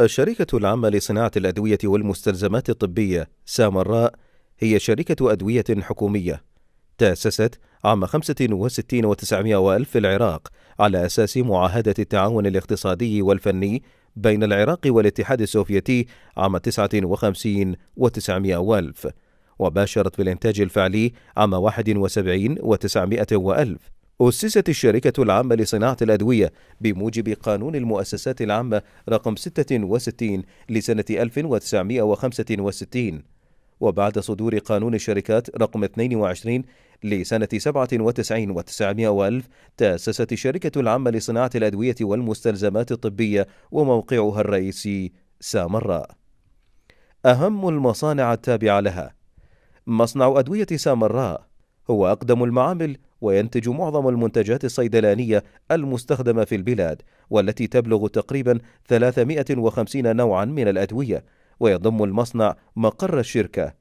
الشركة العامة لصناعة الأدوية والمستلزمات الطبية سامراء هي شركة أدوية حكومية تأسست عام 65 و900 وألف في العراق على أساس معاهدة التعاون الاقتصادي والفني بين العراق والاتحاد السوفيتي عام 59 و900 وألف وباشرت بالإنتاج الفعلي عام 71 و900 وألف أسست الشركة العامة لصناعة الأدوية بموجب قانون المؤسسات العامة رقم 66 لسنة 1965 وبعد صدور قانون الشركات رقم 22 لسنة 97 و900 وألف تأسست الشركة العامة لصناعة الأدوية والمستلزمات الطبية وموقعها الرئيسي سامراء أهم المصانع التابعة لها مصنع أدوية سامراء هو أقدم المعامل وينتج معظم المنتجات الصيدلانية المستخدمة في البلاد والتي تبلغ تقريبا 350 نوعا من الأدوية ويضم المصنع مقر الشركة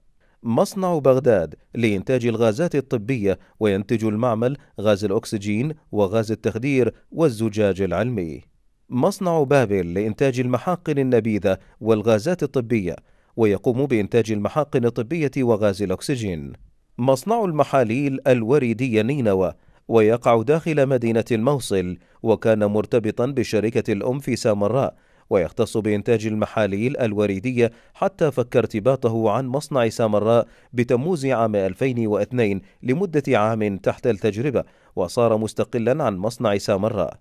مصنع بغداد لإنتاج الغازات الطبية وينتج المعمل غاز الأكسجين وغاز التخدير والزجاج العلمي مصنع بابل لإنتاج المحاقن النبيذة والغازات الطبية ويقوم بإنتاج المحاقن الطبية وغاز الأكسجين مصنع المحاليل الوريدي نينوى ويقع داخل مدينة الموصل وكان مرتبطا بالشركة الأم في سامراء ويختص بإنتاج المحاليل الوريدية حتى فك ارتباطه عن مصنع سامراء بتموز عام 2002 لمدة عام تحت التجربة وصار مستقلا عن مصنع سامراء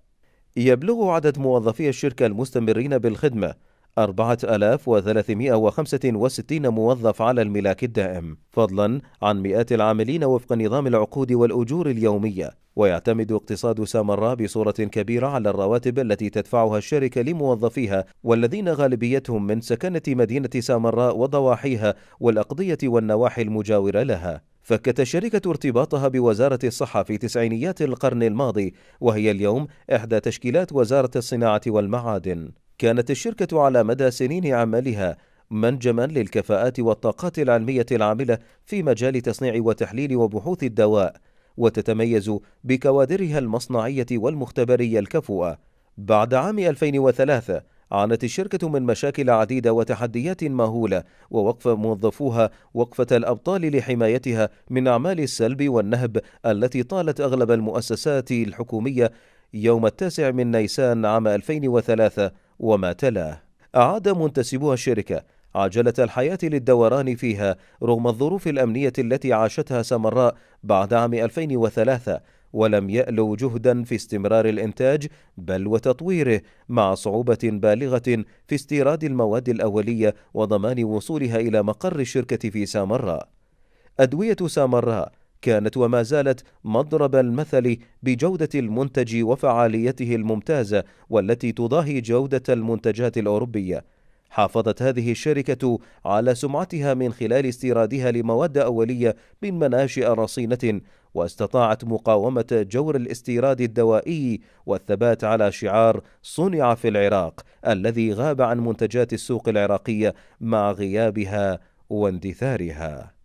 يبلغ عدد موظفي الشركة المستمرين بالخدمة 4365 موظف على الملاك الدائم فضلا عن مئات العاملين وفق نظام العقود والأجور اليومية ويعتمد اقتصاد سامراء بصورة كبيرة على الرواتب التي تدفعها الشركة لموظفيها والذين غالبيتهم من سكنة مدينة سامراء وضواحيها والأقضية والنواحي المجاورة لها فكت الشركة ارتباطها بوزارة الصحة في تسعينيات القرن الماضي وهي اليوم إحدى تشكيلات وزارة الصناعة والمعادن كانت الشركة على مدى سنين عملها منجما للكفاءات والطاقات العلمية العاملة في مجال تصنيع وتحليل وبحوث الدواء، وتتميز بكوادرها المصنعية والمختبرية الكفوة. بعد عام 2003 عانت الشركة من مشاكل عديدة وتحديات مهولة، ووقف موظفوها وقفة الأبطال لحمايتها من أعمال السلب والنهب التي طالت أغلب المؤسسات الحكومية يوم التاسع من نيسان عام 2003 وما تلاه أعاد منتسبوها الشركة عجلة الحياة للدوران فيها رغم الظروف الأمنية التي عاشتها سمراء بعد عام 2003 ولم يألو جهدا في استمرار الإنتاج بل وتطويره مع صعوبة بالغة في استيراد المواد الأولية وضمان وصولها إلى مقر الشركة في سامراء. أدوية سامراء كانت وما زالت مضرب المثل بجودة المنتج وفعاليته الممتازة والتي تضاهي جودة المنتجات الأوروبية. حافظت هذه الشركة على سمعتها من خلال استيرادها لمواد أولية من مناشئ رصينة، واستطاعت مقاومة جور الاستيراد الدوائي والثبات على شعار صنع في العراق الذي غاب عن منتجات السوق العراقية مع غيابها واندثارها.